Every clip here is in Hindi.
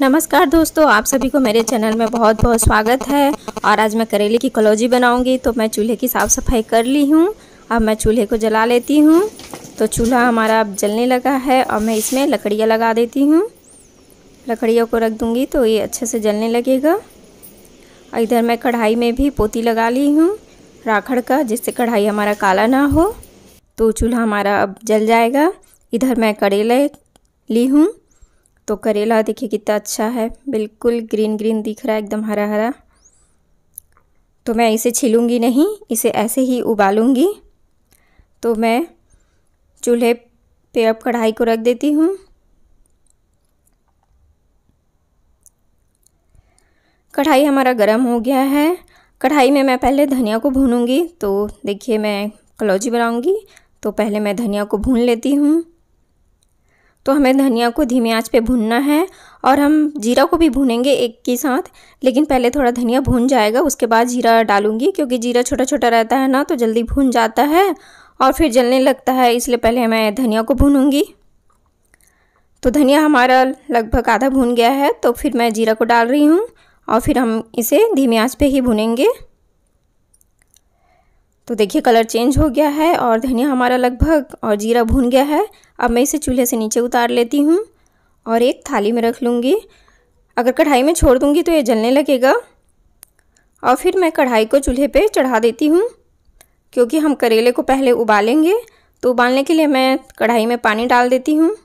नमस्कार दोस्तों आप सभी को मेरे चैनल में बहुत बहुत स्वागत है और आज मैं करेले की कलौजी बनाऊंगी तो मैं चूल्हे की साफ़ सफाई कर ली हूँ अब मैं चूल्हे को जला लेती हूँ तो चूल्हा हमारा अब जलने लगा है और मैं इसमें लकड़ियाँ लगा देती हूँ लकड़ियों को रख दूँगी तो ये अच्छे से जलने लगेगा और इधर मैं कढ़ाई में भी पोती लगा ली हूँ राखड़ का जिससे कढ़ाई हमारा काला ना हो तो चूल्हा हमारा अब जल जाएगा इधर मैं करेले ली हूँ तो करेला देखिए कितना अच्छा है बिल्कुल ग्रीन ग्रीन दिख रहा है एकदम हरा हरा तो मैं इसे छिलूँगी नहीं इसे ऐसे ही उबालूँगी तो मैं चूल्हे पे अब कढ़ाई को रख देती हूँ कढ़ाई हमारा गर्म हो गया है कढ़ाई में मैं पहले धनिया को भूनूंगी तो देखिए मैं कलौजी बनाऊंगी तो पहले मैं धनिया को भून लेती हूँ तो हमें धनिया को धीमे आंच पे भूनना है और हम जीरा को भी भूनेंगे एक के साथ लेकिन पहले थोड़ा धनिया भून जाएगा उसके बाद जीरा डालूंगी क्योंकि जीरा छोटा छोटा रहता है ना तो जल्दी भून जाता है और फिर जलने लगता है इसलिए पहले मैं धनिया को भूनूंगी तो धनिया हमारा लगभग आधा भून गया है तो फिर मैं जीरा को डाल रही हूँ और फिर हम इसे धीमी आंच पे ही भुनेंगे तो देखिए कलर चेंज हो गया है और धनिया हमारा लगभग और जीरा भून गया है अब मैं इसे चूल्हे से नीचे उतार लेती हूँ और एक थाली में रख लूँगी अगर कढ़ाई में छोड़ दूँगी तो ये जलने लगेगा और फिर मैं कढ़ाई को चूल्हे पे चढ़ा देती हूँ क्योंकि हम करेले को पहले उबालेंगे तो उबालने के लिए मैं कढ़ाई में पानी डाल देती हूँ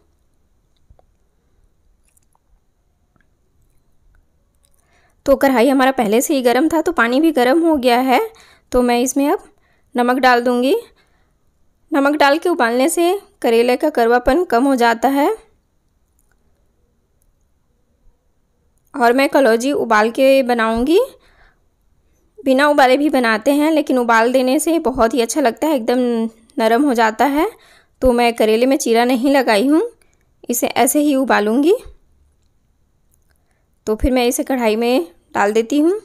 तो कढ़ाई हमारा पहले से ही गर्म था तो पानी भी गर्म हो गया है तो मैं इसमें अब नमक डाल दूँगी नमक डाल के उबालने से करेले का करवापन कम हो जाता है और मैं कलौजी उबाल के बनाऊँगी बिना उबाले भी बनाते हैं लेकिन उबाल देने से बहुत ही अच्छा लगता है एकदम नरम हो जाता है तो मैं करेले में चीरा नहीं लगाई हूँ इसे ऐसे ही उबालूँगी तो फिर मैं इसे कढ़ाई में डाल देती हूँ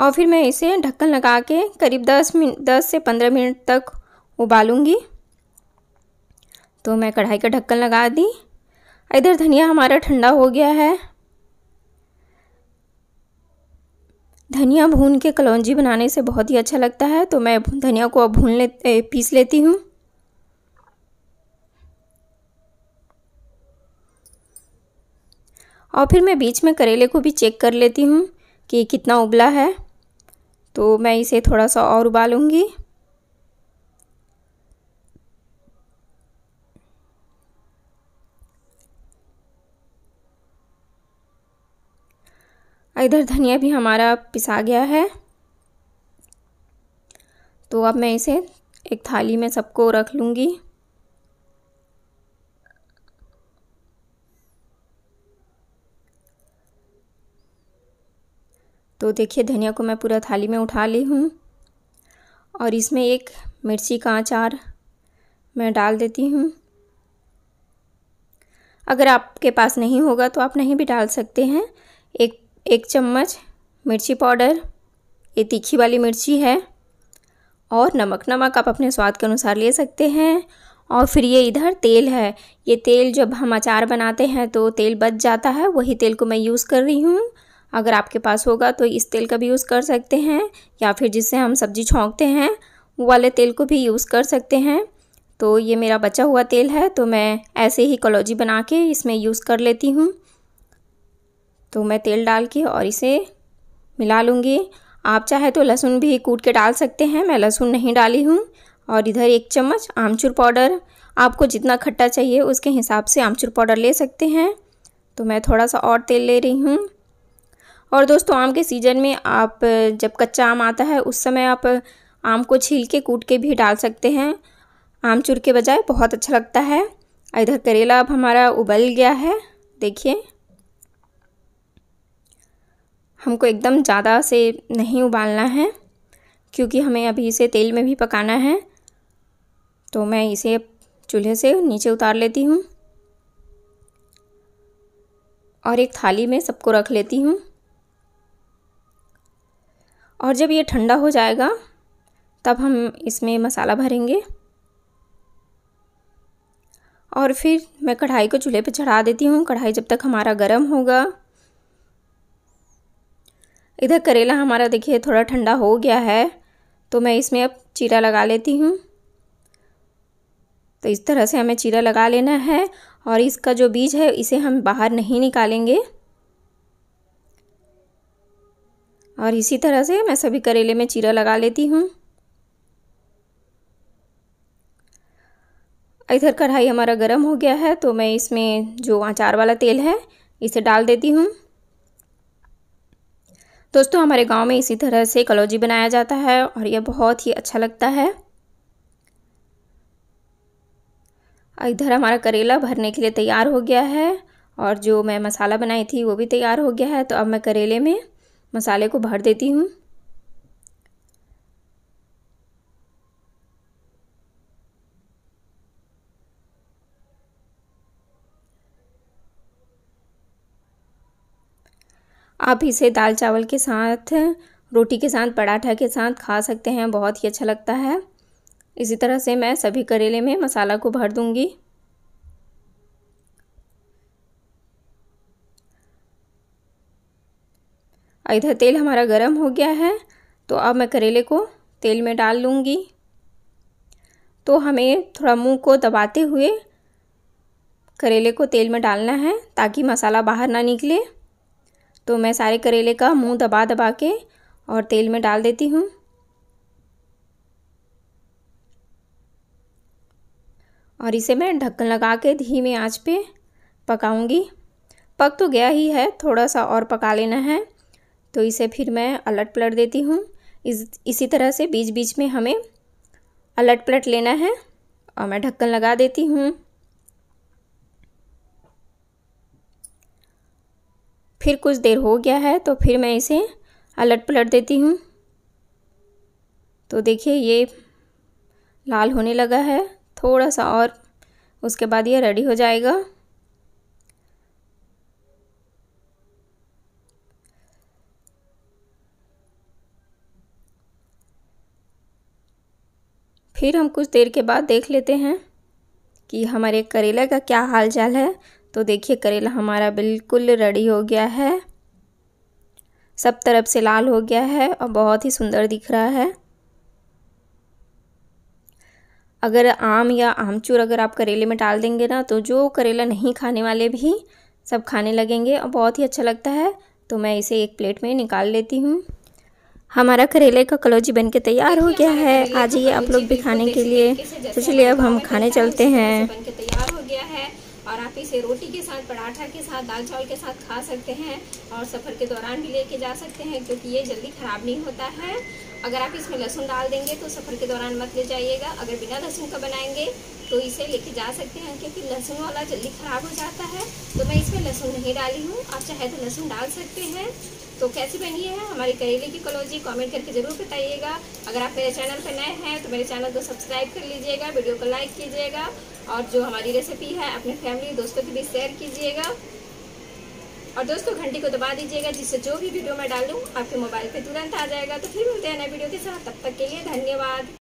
और फिर मैं इसे ढक्कन लगा के करीब दस मिनट दस से पंद्रह मिनट तक उबालूँगी तो मैं कढ़ाई का ढक्कन लगा दी इधर धनिया हमारा ठंडा हो गया है धनिया भून के कलौजी बनाने से बहुत ही अच्छा लगता है तो मैं धनिया को अब भून ले पीस लेती हूँ और फिर मैं बीच में करेले को भी चेक कर लेती हूँ कि कितना उबला है तो मैं इसे थोड़ा सा और उबालूँगी इधर धनिया भी हमारा पिसा गया है तो अब मैं इसे एक थाली में सबको रख लूँगी तो देखिए धनिया को मैं पूरा थाली में उठा ली हूँ और इसमें एक मिर्ची का अचार मैं डाल देती हूँ अगर आपके पास नहीं होगा तो आप नहीं भी डाल सकते हैं एक एक चम्मच मिर्ची पाउडर ये तीखी वाली मिर्ची है और नमक नमक आप अपने स्वाद के अनुसार ले सकते हैं और फिर ये इधर तेल है ये तेल जब हम अचार बनाते हैं तो तेल बच जाता है वही तेल को मैं यूज़ कर रही हूँ अगर आपके पास होगा तो इस तेल का भी यूज़ कर सकते हैं या फिर जिससे हम सब्ज़ी छोंकते हैं वो वाले तेल को भी यूज़ कर सकते हैं तो ये मेरा बचा हुआ तेल है तो मैं ऐसे ही कलौजी बना के इसमें यूज़ कर लेती हूँ तो मैं तेल डाल के और इसे मिला लूँगी आप चाहे तो लहसुन भी कूट के डाल सकते हैं मैं लहसुन नहीं डाली हूँ और इधर एक चम्मच आमचूर पाउडर आपको जितना खट्टा चाहिए उसके हिसाब से आमचूर पाउडर ले सकते हैं तो मैं थोड़ा सा और तेल ले रही हूँ और दोस्तों आम के सीज़न में आप जब कच्चा आम आता है उस समय आप आम को छील के कूट के भी डाल सकते हैं आमचूर के बजाय बहुत अच्छा लगता है इधर करेला अब हमारा उबल गया है देखिए हमको एकदम ज़्यादा से नहीं उबालना है क्योंकि हमें अभी इसे तेल में भी पकाना है तो मैं इसे चूल्हे से नीचे उतार लेती हूँ और एक थाली में सबको रख लेती हूँ और जब ये ठंडा हो जाएगा तब हम इसमें मसाला भरेंगे और फिर मैं कढ़ाई को चूल्हे पर चढ़ा देती हूँ कढ़ाई जब तक हमारा गर्म होगा इधर करेला हमारा देखिए थोड़ा ठंडा हो गया है तो मैं इसमें अब चीरा लगा लेती हूँ तो इस तरह से हमें चीरा लगा लेना है और इसका जो बीज है इसे हम बाहर नहीं निकालेंगे और इसी तरह से मैं सभी करेले में चीरा लगा लेती हूँ इधर कढ़ाई हमारा गर्म हो गया है तो मैं इसमें जो अचार वाला तेल है इसे डाल देती हूँ दोस्तों हमारे गांव में इसी तरह से कलौजी बनाया जाता है और यह बहुत ही अच्छा लगता है इधर हमारा करेला भरने के लिए तैयार हो गया है और जो मैं मसाला बनाई थी वो भी तैयार हो गया है तो अब मैं करेले में मसाले को भर देती हूँ आप इसे दाल चावल के साथ रोटी के साथ पराठा के साथ खा सकते हैं बहुत ही अच्छा लगता है इसी तरह से मैं सभी करेले में मसाला को भर दूँगी इधर तेल हमारा गर्म हो गया है तो अब मैं करेले को तेल में डाल लूँगी तो हमें थोड़ा मुंह को दबाते हुए करेले को तेल में डालना है ताकि मसाला बाहर ना निकले तो मैं सारे करेले का मुंह दबा दबा के और तेल में डाल देती हूँ और इसे मैं ढक्कन लगा के धीमे आंच पे पकाऊंगी पक तो गया ही है थोड़ा सा और पका लेना है तो इसे फिर मैं अलट पलट देती हूँ इस इसी तरह से बीच बीच में हमें अलट पलट लेना है और मैं ढक्कन लगा देती हूँ फिर कुछ देर हो गया है तो फिर मैं इसे अलट पलट देती हूँ तो देखिए ये लाल होने लगा है थोड़ा सा और उसके बाद ये रेडी हो जाएगा फिर हम कुछ देर के बाद देख लेते हैं कि हमारे करेला का क्या हाल चाल है तो देखिए करेला हमारा बिल्कुल रेडी हो गया है सब तरफ से लाल हो गया है और बहुत ही सुंदर दिख रहा है अगर आम या आमचूर अगर आप करेले में डाल देंगे ना तो जो करेला नहीं खाने वाले भी सब खाने लगेंगे और बहुत ही अच्छा लगता है तो मैं इसे एक प्लेट में निकाल लेती हूँ हमारा करेले का कलौजी बन के तैयार हो गया है आज ये आप लोग भी खाने के लिए इसलिए तो अब हम खाने चलते हैं तैयार हो गया है और आप इसे रोटी के साथ पराठा के साथ दाल चावल के साथ खा सकते हैं और सफ़र के दौरान भी लेके जा सकते हैं क्योंकि ये जल्दी ख़राब नहीं होता है अगर आप इसमें लहसुन डाल देंगे तो सफ़र के दौरान मत ले जाइएगा अगर बिना लहसुन का बनाएंगे तो इसे लेके जा सकते हैं क्योंकि लहसुन वाला जल्दी ख़राब हो जाता है तो मैं इसमें लहसुन नहीं डाली हूँ आप चाहे तो लहसुन डाल सकते हैं तो कैसी बनी है हमारी करेले की कलौजी कमेंट करके ज़रूर बताइएगा अगर आप मेरे चैनल पर नए हैं तो मेरे चैनल को सब्सक्राइब कर लीजिएगा वीडियो को लाइक कीजिएगा और जो हमारी रेसिपी है अपने फैमिली दोस्तों के भी शेयर कीजिएगा और दोस्तों घंटी को दबा दीजिएगा जिससे जो भी वीडियो मैं डालूँ आपके मोबाइल पर तुरंत आ जाएगा तो फिर मिलते हैं नए वीडियो के साथ तब तक के लिए धन्यवाद